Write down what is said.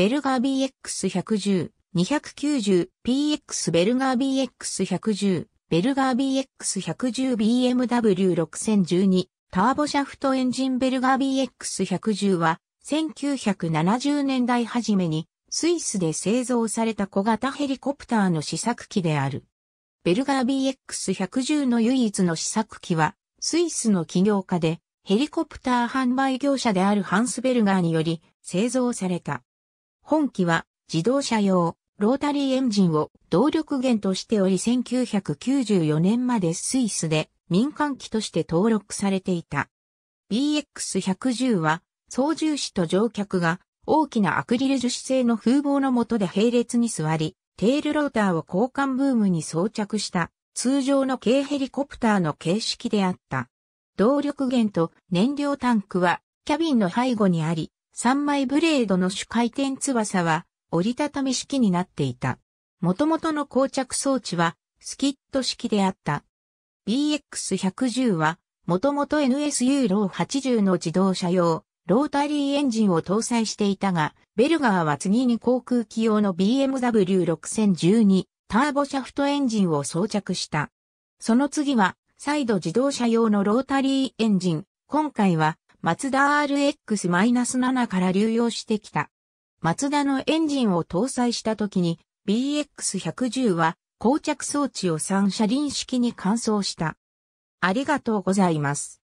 ベルガー BX110、290、PX ベルガー BX110、ベルガー BX110BMW6012、ターボシャフトエンジンベルガー BX110 は、1970年代初めに、スイスで製造された小型ヘリコプターの試作機である。ベルガー BX110 の唯一の試作機は、スイスの企業家で、ヘリコプター販売業者であるハンスベルガーにより製造された。本機は自動車用ロータリーエンジンを動力源としており1994年までスイスで民間機として登録されていた。BX110 は操縦士と乗客が大きなアクリル樹脂製の風防の下で並列に座り、テールローターを交換ブームに装着した通常の軽ヘリコプターの形式であった。動力源と燃料タンクはキャビンの背後にあり、3枚ブレードの主回転翼は折りたたみ式になっていた。元々の膠着装置はスキット式であった。BX110 は元々 NSU ロー80の自動車用ロータリーエンジンを搭載していたが、ベルガーは次に航空機用の BMW6012 ターボシャフトエンジンを装着した。その次は再度自動車用のロータリーエンジン、今回はマツダ RX-7 から流用してきた。マツダのエンジンを搭載した時に BX110 は膠着装置を三車輪式に換装した。ありがとうございます。